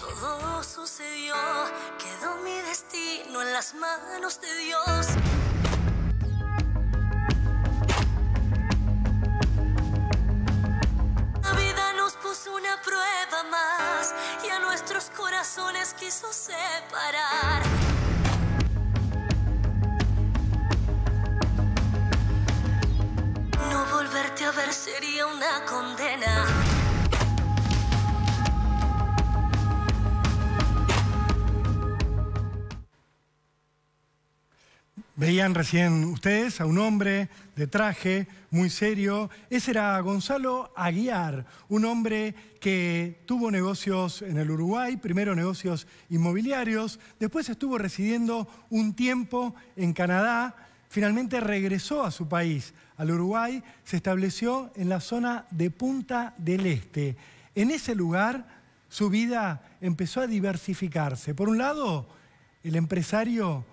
Todo sucedió, quedó mi destino en las manos de Dios. La vida nos puso una prueba más y a nuestros corazones quiso separar. No volverte a ver sería una condena. Veían recién ustedes a un hombre de traje, muy serio. Ese era Gonzalo Aguiar, un hombre que tuvo negocios en el Uruguay, primero negocios inmobiliarios, después estuvo residiendo un tiempo en Canadá, finalmente regresó a su país, al Uruguay, se estableció en la zona de Punta del Este. En ese lugar su vida empezó a diversificarse. Por un lado, el empresario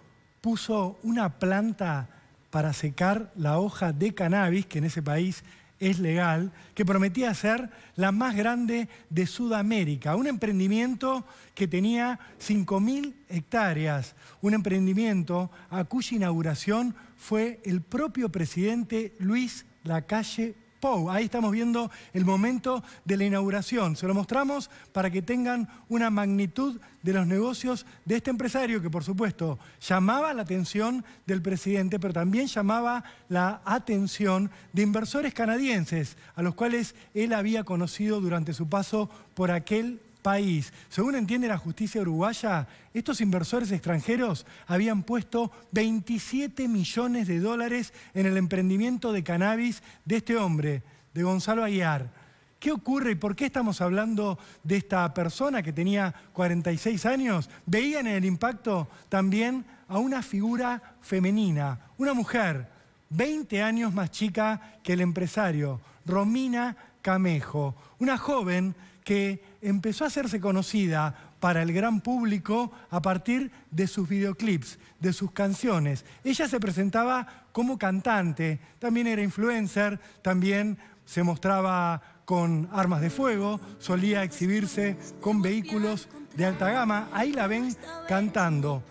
puso una planta para secar la hoja de cannabis, que en ese país es legal, que prometía ser la más grande de Sudamérica. Un emprendimiento que tenía 5.000 hectáreas. Un emprendimiento a cuya inauguración fue el propio presidente Luis Lacalle Ahí estamos viendo el momento de la inauguración. Se lo mostramos para que tengan una magnitud de los negocios de este empresario que, por supuesto, llamaba la atención del presidente, pero también llamaba la atención de inversores canadienses, a los cuales él había conocido durante su paso por aquel país. Según entiende la justicia uruguaya, estos inversores extranjeros habían puesto 27 millones de dólares en el emprendimiento de cannabis de este hombre, de Gonzalo Aguiar. ¿Qué ocurre y por qué estamos hablando de esta persona que tenía 46 años? Veían en el impacto también a una figura femenina, una mujer, 20 años más chica que el empresario, Romina Camejo, una joven que empezó a hacerse conocida para el gran público a partir de sus videoclips, de sus canciones. Ella se presentaba como cantante, también era influencer, también se mostraba con armas de fuego, solía exhibirse con vehículos de alta gama. Ahí la ven cantando.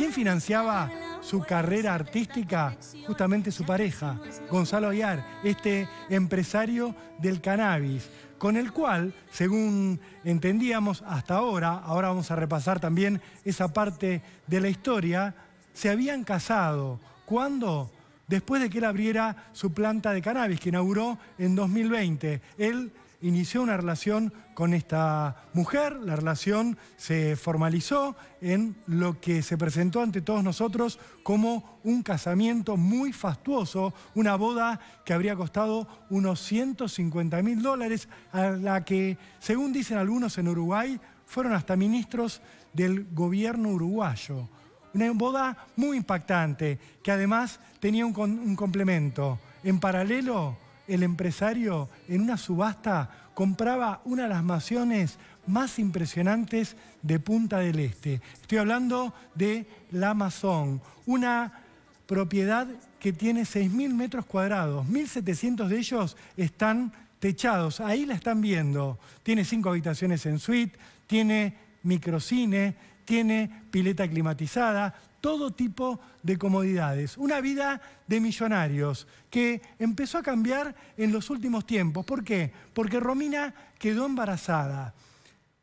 ¿Quién financiaba su carrera artística? Justamente su pareja, Gonzalo Ayar, este empresario del cannabis, con el cual, según entendíamos hasta ahora, ahora vamos a repasar también esa parte de la historia, se habían casado. ¿Cuándo? Después de que él abriera su planta de cannabis, que inauguró en 2020. Él inició una relación con esta mujer, la relación se formalizó en lo que se presentó ante todos nosotros como un casamiento muy fastuoso, una boda que habría costado unos 150 mil dólares, a la que, según dicen algunos en Uruguay, fueron hasta ministros del gobierno uruguayo. Una boda muy impactante, que además tenía un, un complemento. En paralelo, el empresario en una subasta compraba una de las mansiones más impresionantes de Punta del Este. Estoy hablando de la Amazon, una propiedad que tiene 6.000 metros cuadrados, 1.700 de ellos están techados, ahí la están viendo. Tiene cinco habitaciones en suite, tiene microcine, tiene pileta climatizada, todo tipo de comodidades. Una vida de millonarios que empezó a cambiar en los últimos tiempos. ¿Por qué? Porque Romina quedó embarazada.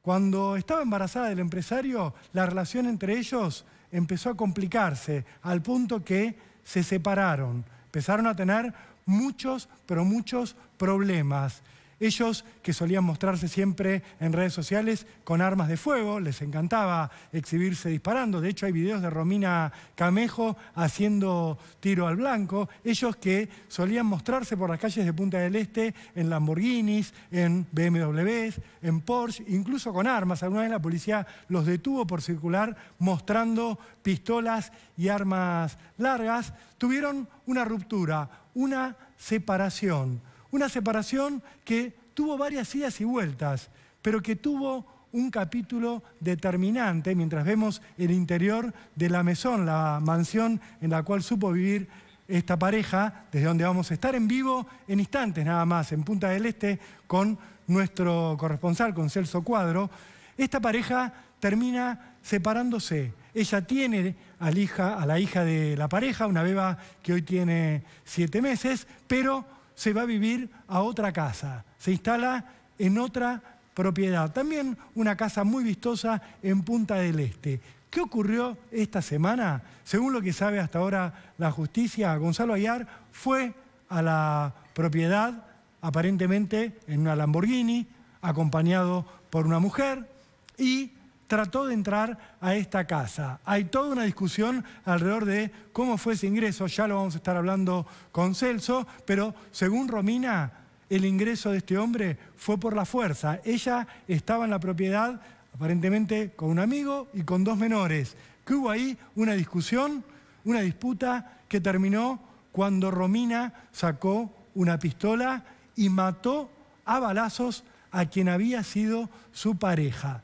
Cuando estaba embarazada del empresario, la relación entre ellos empezó a complicarse al punto que se separaron. Empezaron a tener muchos, pero muchos problemas. Ellos que solían mostrarse siempre en redes sociales con armas de fuego, les encantaba exhibirse disparando. De hecho, hay videos de Romina Camejo haciendo tiro al blanco. Ellos que solían mostrarse por las calles de Punta del Este en Lamborghinis, en BMWs, en Porsche, incluso con armas. Alguna vez la policía los detuvo por circular mostrando pistolas y armas largas. Tuvieron una ruptura, una separación una separación que tuvo varias idas y vueltas, pero que tuvo un capítulo determinante mientras vemos el interior de la mesón, la mansión en la cual supo vivir esta pareja, desde donde vamos a estar en vivo en instantes nada más, en Punta del Este, con nuestro corresponsal, con Celso Cuadro. Esta pareja termina separándose. Ella tiene a hija, a la hija de la pareja, una beba que hoy tiene siete meses, pero se va a vivir a otra casa, se instala en otra propiedad. También una casa muy vistosa en Punta del Este. ¿Qué ocurrió esta semana? Según lo que sabe hasta ahora la justicia, Gonzalo Ayar fue a la propiedad, aparentemente en una Lamborghini, acompañado por una mujer, y trató de entrar a esta casa. Hay toda una discusión alrededor de cómo fue ese ingreso, ya lo vamos a estar hablando con Celso, pero según Romina, el ingreso de este hombre fue por la fuerza. Ella estaba en la propiedad, aparentemente, con un amigo y con dos menores, que hubo ahí una discusión, una disputa que terminó cuando Romina sacó una pistola y mató a balazos a quien había sido su pareja.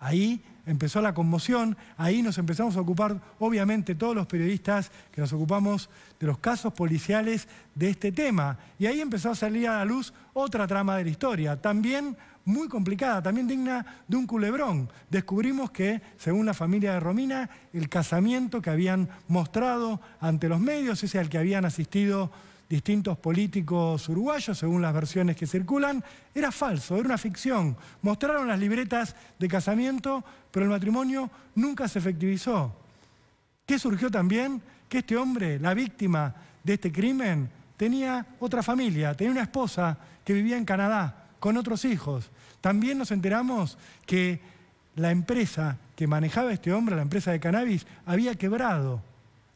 Ahí empezó la conmoción, ahí nos empezamos a ocupar, obviamente, todos los periodistas que nos ocupamos de los casos policiales de este tema. Y ahí empezó a salir a la luz otra trama de la historia, también muy complicada, también digna de un culebrón. Descubrimos que, según la familia de Romina, el casamiento que habían mostrado ante los medios, ese al que habían asistido distintos políticos uruguayos, según las versiones que circulan, era falso, era una ficción. Mostraron las libretas de casamiento, pero el matrimonio nunca se efectivizó. ¿Qué surgió también? Que este hombre, la víctima de este crimen, tenía otra familia, tenía una esposa que vivía en Canadá con otros hijos. También nos enteramos que la empresa que manejaba este hombre, la empresa de cannabis, había quebrado,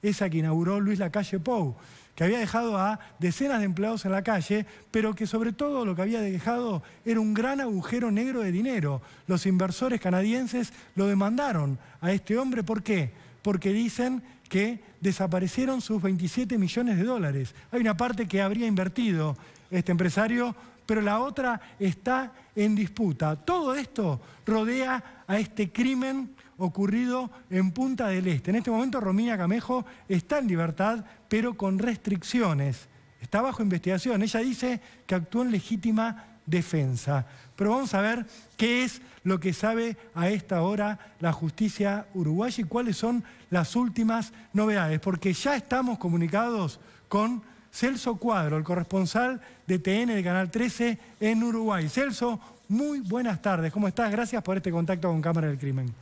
esa que inauguró Luis Lacalle Pou que había dejado a decenas de empleados en la calle, pero que sobre todo lo que había dejado era un gran agujero negro de dinero. Los inversores canadienses lo demandaron a este hombre, ¿por qué? Porque dicen que desaparecieron sus 27 millones de dólares. Hay una parte que habría invertido este empresario, pero la otra está en disputa. Todo esto rodea a este crimen ocurrido en Punta del Este. En este momento Romina Camejo está en libertad, pero con restricciones. Está bajo investigación. Ella dice que actuó en legítima defensa. Pero vamos a ver qué es lo que sabe a esta hora la justicia uruguaya y cuáles son las últimas novedades, porque ya estamos comunicados con Celso Cuadro, el corresponsal de TN de Canal 13 en Uruguay. Celso, muy buenas tardes, ¿cómo estás? Gracias por este contacto con Cámara del Crimen.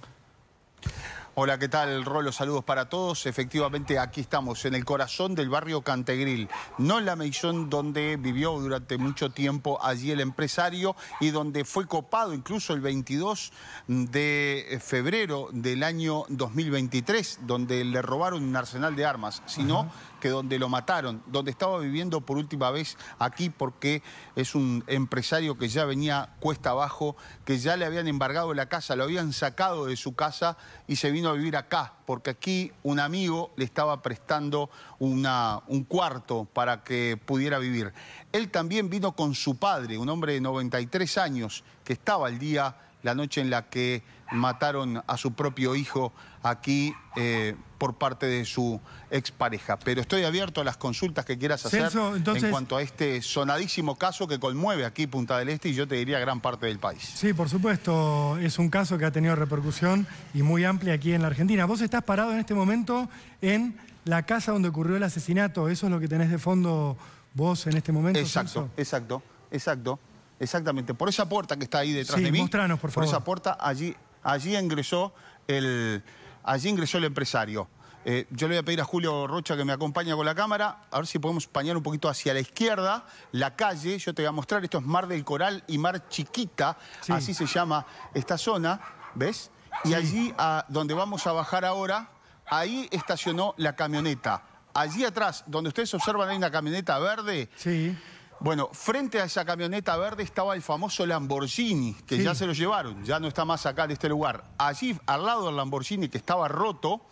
Hola, ¿qué tal, Rolo? Saludos para todos. Efectivamente, aquí estamos, en el corazón del barrio Cantegril, no en la medición donde vivió durante mucho tiempo allí el empresario y donde fue copado incluso el 22 de febrero del año 2023, donde le robaron un arsenal de armas, sino que donde lo mataron, donde estaba viviendo por última vez aquí porque es un empresario que ya venía cuesta abajo, que ya le habían embargado la casa, lo habían sacado de su casa y se vino a vivir acá, porque aquí un amigo le estaba prestando una, un cuarto para que pudiera vivir. Él también vino con su padre, un hombre de 93 años, que estaba al día la noche en la que mataron a su propio hijo aquí eh, por parte de su expareja. Pero estoy abierto a las consultas que quieras hacer en cuanto a este sonadísimo caso que conmueve aquí Punta del Este y yo te diría gran parte del país. Sí, por supuesto, es un caso que ha tenido repercusión y muy amplia aquí en la Argentina. Vos estás parado en este momento en la casa donde ocurrió el asesinato, eso es lo que tenés de fondo vos en este momento. Exacto, exacto, exacto. Exactamente, por esa puerta que está ahí detrás de mí. Mostranos, por favor. Por esa puerta, allí, allí, ingresó, el, allí ingresó el empresario. Eh, yo le voy a pedir a Julio Rocha que me acompañe con la cámara, a ver si podemos pañar un poquito hacia la izquierda, la calle, yo te voy a mostrar, esto es Mar del Coral y Mar Chiquita, así se llama esta zona, ¿ves? Y allí, donde vamos a bajar ahora, ahí estacionó la camioneta. Allí atrás, donde ustedes observan, hay una camioneta verde. Sí. Bueno, frente a esa camioneta verde estaba el famoso Lamborghini, que ya se lo llevaron, ya no está más acá de este lugar. Allí, al lado del Lamborghini, que estaba roto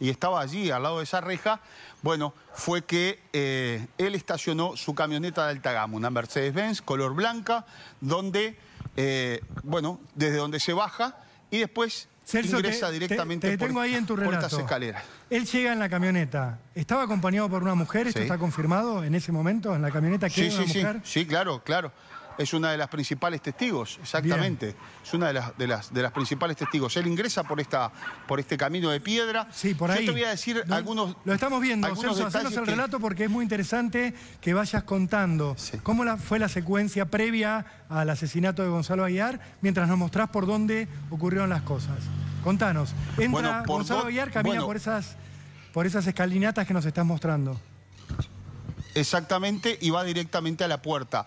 y estaba allí, al lado de esa reja, bueno, fue que eh, él estacionó su camioneta de alta una Mercedes-Benz color blanca, donde, eh, bueno, desde donde se baja y después Celso, ingresa te, directamente tengo por, ahí en tu relato. por escaleras. Él llega en la camioneta. ¿Estaba acompañado por una mujer? ¿Esto está confirmado en ese momento? ¿En la camioneta que sí, una sí, mujer? Sí, sí, claro, claro. Es una de las principales testigos, exactamente. Es una de las, de, las, de las principales testigos. Él ingresa por, esta, por este camino de piedra. Sí, por ahí. Yo te voy a decir algunos. Lo estamos viendo, algunos Celso, el relato porque es muy interesante que vayas contando cómo fue la secuencia previa al asesinato de Gonzalo Aguiar, mientras nos mostrás por dónde ocurrieron las cosas. Contanos. Entra Gonzalo camina por esas. Por esas escalinatas que nos estás mostrando. Exactamente, y va directamente a la puerta.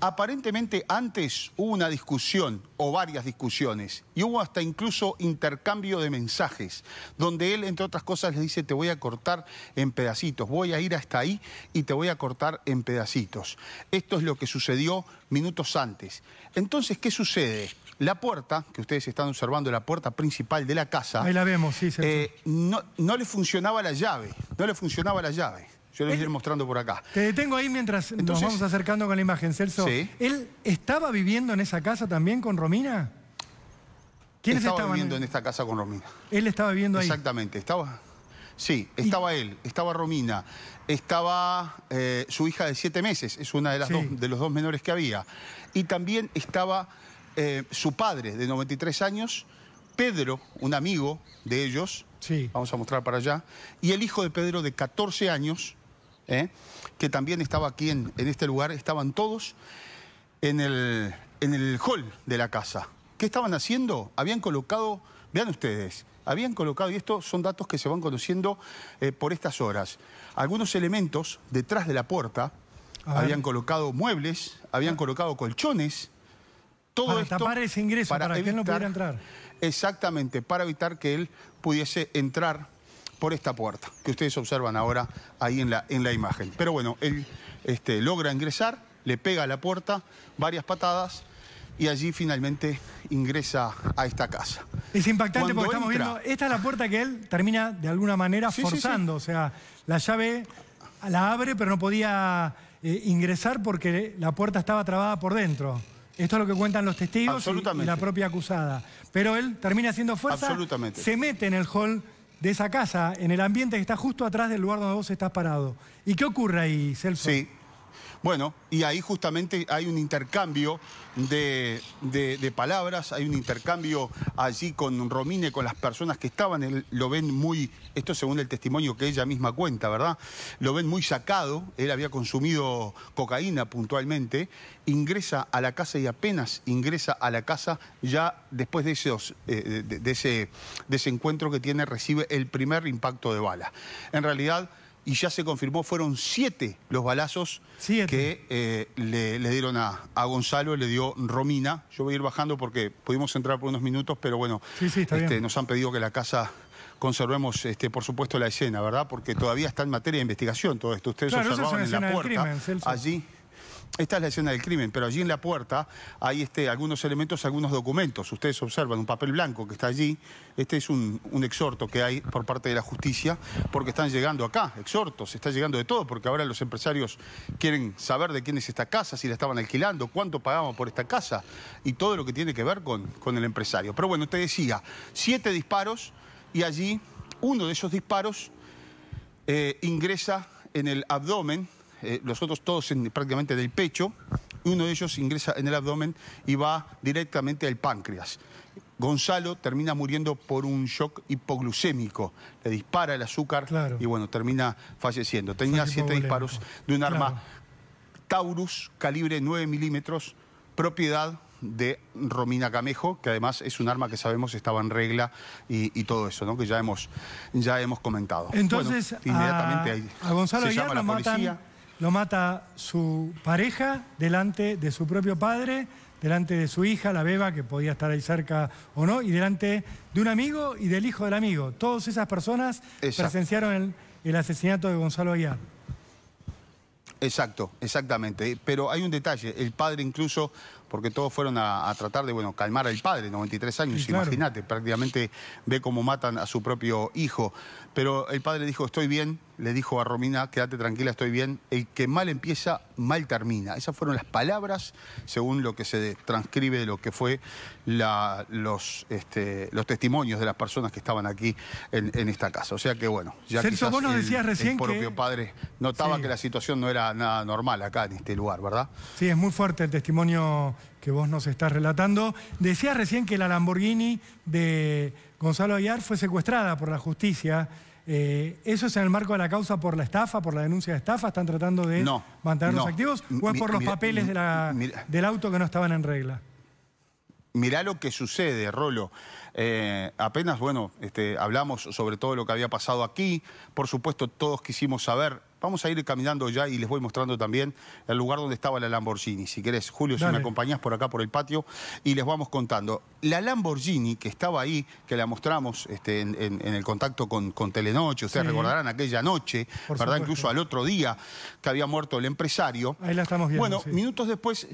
Aparentemente antes hubo una discusión o varias discusiones y hubo hasta incluso intercambio de mensajes, donde él, entre otras cosas, le dice, te voy a cortar en pedacitos, voy a ir hasta ahí y te voy a cortar en pedacitos. Esto es lo que sucedió minutos antes. Entonces, ¿qué sucede? La puerta, que ustedes están observando, la puerta principal de la casa... Ahí la vemos, sí. Eh, no, no le funcionaba la llave, no le funcionaba la llave. Yo les voy eh, mostrando por acá. Te detengo ahí mientras nos vamos acercando con la imagen, Celso. ¿Él estaba viviendo en esa casa también con Romina? ¿Quiénes estaba viviendo en esta casa con Romina. Él estaba viviendo ahí. Exactamente, estaba... Sí, estaba él, estaba Romina, estaba eh, su hija de siete meses, es una de, las dos, de los dos menores que había. Y también estaba eh, su padre de 93 años, Pedro, un amigo de ellos, sí. vamos a mostrar para allá, y el hijo de Pedro de 14 años, ¿eh? que también estaba aquí en, este lugar, estaban todos en el, en el hall de la casa. ¿Qué estaban haciendo? Habían colocado, vean ustedes, habían colocado, y estos son datos que se van conociendo eh, por estas horas, algunos elementos detrás de la puerta, habían colocado muebles, habían ah. colocado colchones, todo para esto tapar ese ingreso para, evitar, que él no pudiera entrar. Exactamente, para evitar que él pudiese entrar por esta puerta que ustedes observan ahora ahí en la, en la imagen. Pero bueno, él este, logra ingresar, le pega a la puerta varias patadas y allí finalmente ingresa a esta casa. Es impactante porque estamos viendo, esta es la puerta que él termina de alguna manera forzando, o sea, la llave la abre pero no podía eh, ingresar porque la puerta estaba trabada por dentro. Esto es lo que cuentan los testigos y, la propia acusada. Pero él termina haciendo fuerza, se mete en el hall de esa casa en el ambiente que está justo atrás del lugar donde vos estás parado. ¿Y qué ocurre ahí, Celso? Sí, bueno, y ahí justamente hay un intercambio de, palabras, hay un intercambio allí con Romine, con las personas que estaban, él, lo ven muy, esto según el testimonio que ella misma cuenta, ¿verdad? Lo ven muy sacado, él había consumido cocaína puntualmente, ingresa a la casa y apenas ingresa a la casa, ya después de, eh, ese, de encuentro que tiene, recibe el primer impacto de bala. En realidad, y ya se confirmó, fueron siete los balazos que eh, le, dieron a, Gonzalo, le dio Romina. Yo voy a ir bajando porque pudimos entrar por unos minutos, pero bueno, este, nos han pedido que la casa conservemos, este, por supuesto, la escena, ¿verdad? Porque todavía está en materia de investigación todo esto. Ustedes observaban en la puerta, allí esta es la escena del crimen, pero allí en la puerta hay este, algunos elementos, algunos documentos. Ustedes observan un papel blanco que está allí. Este es un, exhorto que hay por parte de la justicia, porque están llegando acá, exhortos, está llegando de todo, porque ahora los empresarios quieren saber de quién es esta casa, si la estaban alquilando, cuánto pagaban por esta casa y todo lo que tiene que ver con, el empresario. Pero bueno, usted decía, siete disparos y allí uno de esos disparos eh, ingresa en el abdomen eh, los otros todos en, prácticamente del pecho, uno de ellos ingresa en el abdomen y va directamente al páncreas. Gonzalo termina muriendo por un shock hipoglucémico. Le dispara el azúcar y bueno, termina falleciendo. Tenía siete disparos de un arma Taurus, calibre 9 milímetros, propiedad de Romina Camejo, que además es un arma que sabemos estaba en regla y, todo eso, ¿no? que ya hemos, ya hemos comentado. Entonces, inmediatamente a, ahí Gonzalo se llama la policía lo mata su pareja delante de su propio padre, delante de su hija, la beba, que podía estar ahí cerca o no, y delante de un amigo y del hijo del amigo. Todas esas personas presenciaron el, asesinato de Gonzalo Aguiar. Exacto, exactamente. Pero hay un detalle, el padre incluso, porque todos fueron a, tratar de bueno, calmar al padre, 93 años, imagínate, prácticamente ve cómo matan a su propio hijo. Pero el padre dijo, estoy bien, le dijo a Romina, quédate tranquila, estoy bien, el que mal empieza, mal termina. Esas fueron las palabras, según lo que se transcribe de lo que fue los, este, los testimonios de las personas que estaban aquí en, esta casa. O sea que bueno, ya vos nos decías propio padre notaba que la situación no era nada normal acá en este lugar, ¿verdad? Sí, es muy fuerte el testimonio que vos nos estás relatando. Decías recién que la Lamborghini de Gonzalo Ayar fue secuestrada por la justicia eh, ¿Eso es en el marco de la causa por la estafa, por la denuncia de estafa? ¿Están tratando de no, mantener los activos? ¿O es por los papeles del auto que no estaban en regla? Mirá lo que sucede, Rolo. Eh, apenas, bueno, este, hablamos sobre todo lo que había pasado aquí. Por supuesto, todos quisimos saber Vamos a ir caminando ya y les voy mostrando también el lugar donde estaba la Lamborghini. Si querés, Julio, si me acompañás por acá, por el patio, y les vamos contando. La Lamborghini que estaba ahí, que la mostramos este, en, el contacto con, con Telenoche, ustedes recordarán aquella noche, ¿verdad? Incluso al otro día que había muerto el empresario. Ahí la estamos viendo. Bueno, minutos después...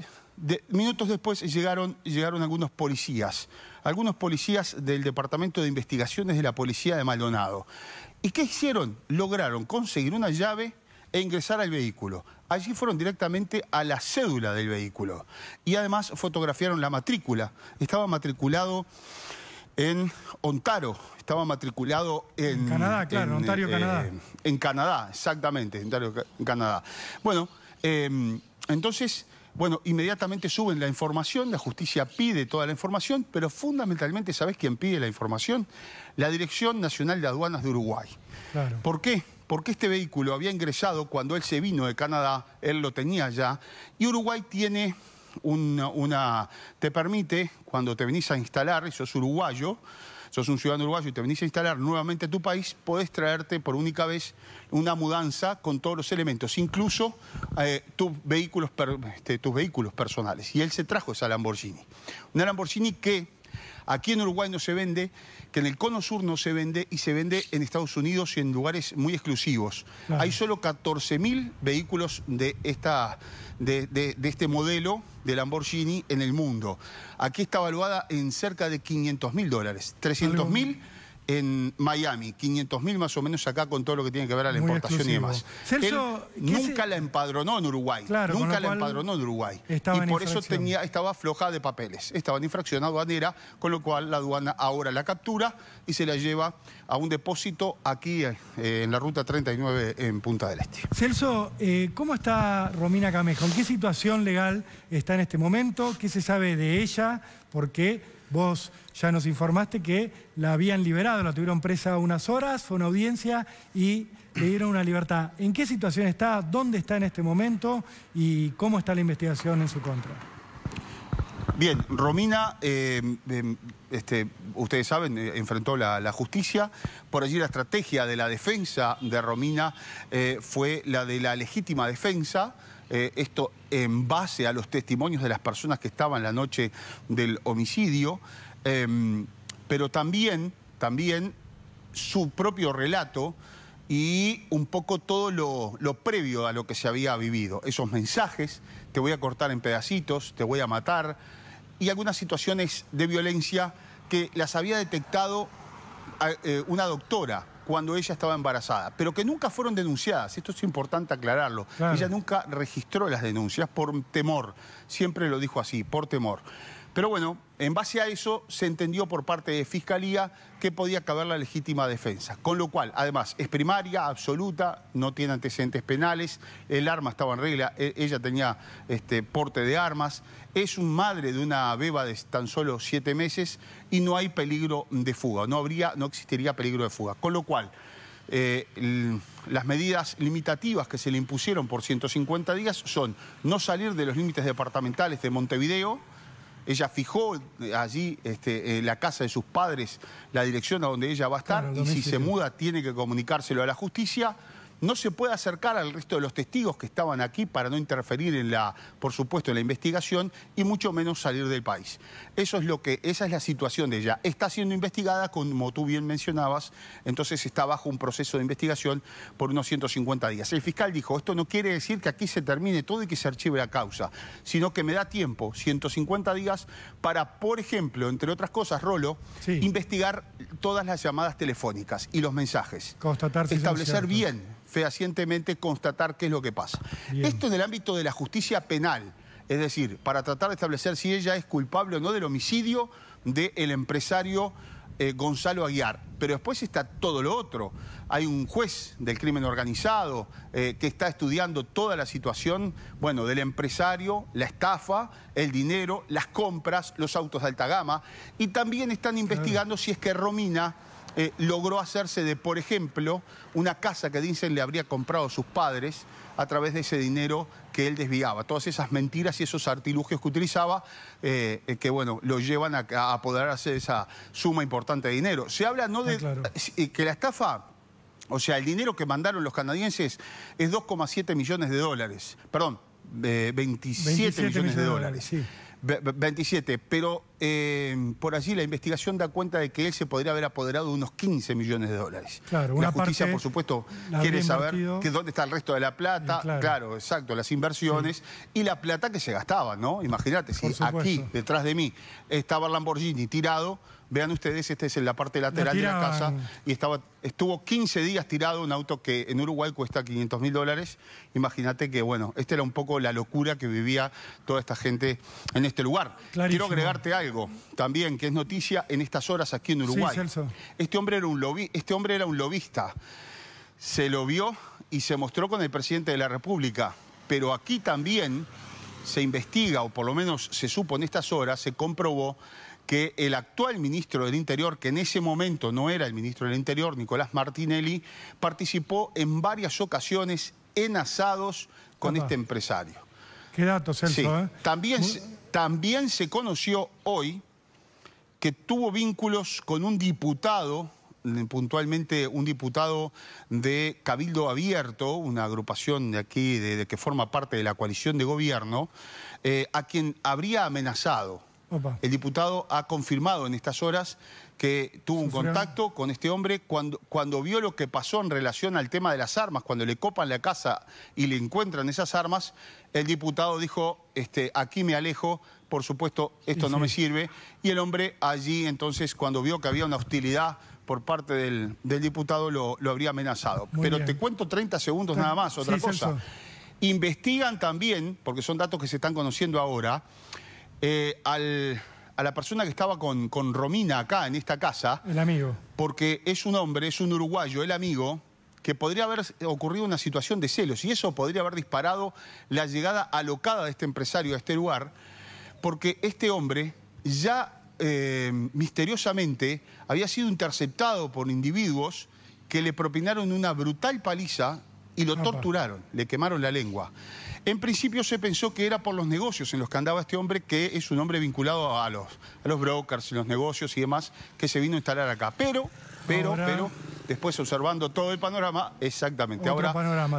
minutos después llegaron, llegaron algunos policías, algunos policías del Departamento de Investigaciones de la Policía de Maldonado. ¿Y qué hicieron? Lograron conseguir una llave e ingresar al vehículo. Allí fueron directamente a la cédula del vehículo y además fotografiaron la matrícula. Estaba matriculado en Ontario, estaba matriculado en... Canadá, claro, en, Ontario, eh, Canadá. En Canadá, exactamente, Ontario, Canadá. Bueno, em, entonces... Bueno, inmediatamente suben la información, la justicia pide toda la información, pero fundamentalmente, ¿sabes quién pide la información? La Dirección Nacional de Aduanas de Uruguay. Claro. ¿Por qué? porque este vehículo había ingresado cuando él se vino de Canadá, él lo tenía ya, y Uruguay tiene una, te permite, cuando te venís a instalar, y sos uruguayo, sos un ciudadano uruguayo y te venís a instalar nuevamente tu país, podés traerte por única vez una mudanza con todos los elementos, incluso eh, tus, vehículos este, tus vehículos personales. Y él se trajo esa Lamborghini. Una Lamborghini que Aquí en Uruguay no se vende, que en el cono sur no se vende y se vende en Estados Unidos y en lugares muy exclusivos. Hay solo 14.000 vehículos de, esta, de, este modelo de Lamborghini en el mundo. Aquí está evaluada en cerca de 500.000 dólares. 300.000 en Miami, 500 mil más o menos acá con todo lo que tiene que ver a la importación y demás. nunca la empadronó en Uruguay, nunca la empadronó en Uruguay. Y por eso tenía, estaba floja de papeles, estaba en infracción aduanera, con lo cual la aduana ahora la captura y se la lleva a un depósito aquí eh, en la ruta 39 en Punta del Este. Celso, eh, ¿cómo está Romina Camejo? ¿En qué situación legal está en este momento? ¿Qué se sabe de ella? ¿Por qué? Vos ya nos informaste que la habían liberado, la tuvieron presa unas horas, fue una audiencia y le dieron una libertad. ¿En qué situación está? ¿Dónde está en este momento? ¿Y cómo está la investigación en su contra? Bien, Romina, eh, em, este, ustedes saben, eh, enfrentó la, justicia. Por allí la estrategia de la defensa de Romina eh, fue la de la legítima defensa. Eh, esto en base a los testimonios de las personas que estaban la noche del homicidio, em, pero también, también su propio relato y un poco todo lo, previo a lo que se había vivido. Esos mensajes, te voy a cortar en pedacitos, te voy a matar, y algunas situaciones de violencia que las había detectado eh, una doctora cuando ella estaba embarazada, pero que nunca fueron denunciadas. Esto es importante aclararlo. Ella nunca registró las denuncias por temor. Siempre lo dijo así, por temor. Pero bueno, en base a eso se entendió por parte de Fiscalía que podía caber la legítima defensa. Con lo cual, además, es primaria, absoluta, no tiene antecedentes penales, el arma estaba en regla, e, ella tenía este, porte de armas, es un madre de una beba de tan solo siete meses y no hay peligro de fuga, no, habría, no existiría peligro de fuga. Con lo cual... Eh, las medidas limitativas que se le impusieron por 150 días son no salir de los límites departamentales de Montevideo, ella fijó eh, allí en este, eh, la casa de sus padres, la dirección a donde ella va a estar y si se muda tiene que comunicárselo a la justicia no se puede acercar al resto de los testigos que estaban aquí para no interferir en la, por supuesto, en la investigación y mucho menos salir del país. Eso es lo que, esa es la situación de ella. Está siendo investigada, como tú bien mencionabas, entonces está bajo un proceso de investigación por unos 150 días. El fiscal dijo, esto no quiere decir que aquí se termine todo y que se archive la causa, sino que me da tiempo, 150 días, para, por ejemplo, entre otras cosas, Rolo, investigar todas las llamadas telefónicas y los mensajes. Constatar Establecer bien fehacientemente constatar qué es lo que pasa. Esto en el ámbito de la justicia penal, es decir, para tratar de establecer si ella es culpable o no del homicidio del empresario eh, Gonzalo Aguiar. Pero después está todo lo otro. Hay un juez del crimen organizado eh, que está estudiando toda la situación, bueno, del empresario, la estafa, el dinero, las compras, los autos de alta gama. Y también están investigando si es que Romina eh, logró hacerse de, por ejemplo, una casa que dicen le habría comprado sus padres a través de ese dinero que él desviaba. Todas esas mentiras y esos artilugios que utilizaba, eh, eh, que bueno, lo llevan a, poder apoderarse de esa suma importante de dinero. Se habla no ah, de que la estafa o sea, el dinero que mandaron los canadienses es 2,7 millones de dólares. Perdón, 27, millones, de dólares. dólares sí. 27, pero eh, por allí la investigación da cuenta de que él se podría haber apoderado de unos 15 millones de dólares. Claro, la justicia, por supuesto, quiere saber dónde está el resto de la plata, mm, claro. exacto, las inversiones y la plata que se gastaba, ¿no? Imagínate, si aquí, detrás de mí, estaba Lamborghini tirado, Vean ustedes, este es en la parte lateral de la casa y estaba, estuvo 15 días tirado un auto que en Uruguay cuesta 500 mil dólares. Imagínate que, bueno, esta era un poco la locura que vivía toda esta gente en este lugar. Quiero agregarte algo también que es noticia en estas horas aquí en Uruguay. este, hombre era un este hombre era un lobista. Se lo vio y se mostró con el presidente de la República. Pero aquí también se investiga, o por lo menos se supo en estas horas, se comprobó que el actual ministro del Interior, que en ese momento no era el ministro del Interior, Nicolás Martinelli, participó en varias ocasiones en asados con este empresario. Qué datos, Celso. ¿eh? También, también se conoció hoy que tuvo vínculos con un diputado eh, puntualmente un diputado de Cabildo Abierto, una agrupación de aquí de, que forma parte de la coalición de gobierno, eh, a quien habría amenazado el diputado ha confirmado en estas horas que tuvo un contacto con este hombre cuando, cuando vio lo que pasó en relación al tema de las armas, cuando le copan la casa y le encuentran esas armas, el diputado dijo, este, aquí me alejo, por supuesto, esto no me sirve. Y el hombre allí entonces, cuando vio que había una hostilidad por parte del, diputado, lo, habría amenazado. Pero te cuento 30 segundos nada más, otra cosa. Investigan también, porque son datos que se están conociendo ahora, eh, a la persona que estaba con, Romina acá, en esta casa. El amigo. Porque es un hombre, es un uruguayo, el amigo, que podría haber ocurrido una situación de celos y eso podría haber disparado la llegada alocada de este empresario a este lugar, porque este hombre ya eh, misteriosamente había sido interceptado por individuos que le propinaron una brutal paliza y lo torturaron, le quemaron la lengua. En principio se pensó que era por los negocios en los que andaba este hombre, que es un hombre vinculado a los, los brokers y los negocios y demás, que se vino a instalar acá. Pero, pero, pero, después observando todo el panorama, exactamente. Ahora,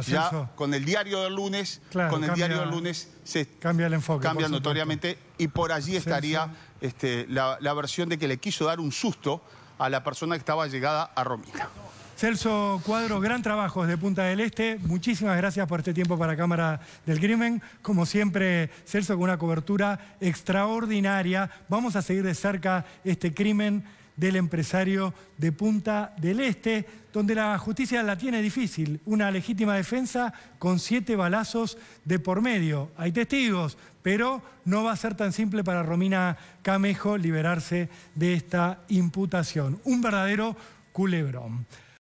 ya con el diario del lunes, con el diario del lunes se cambia el enfoque. Cambia notoriamente y por allí estaría este, la, la versión de que le quiso dar un susto a la persona que estaba llegada a Romina. Celso Cuadro, gran trabajo desde Punta del Este. Muchísimas gracias por este tiempo para Cámara del Crimen. Como siempre, Celso, con una cobertura extraordinaria. Vamos a seguir de cerca este crimen del empresario de Punta del Este, donde la justicia la tiene difícil. Una legítima defensa con siete balazos de por medio. Hay testigos, pero no va a ser tan simple para Romina Camejo liberarse de esta imputación. Un verdadero culebrón.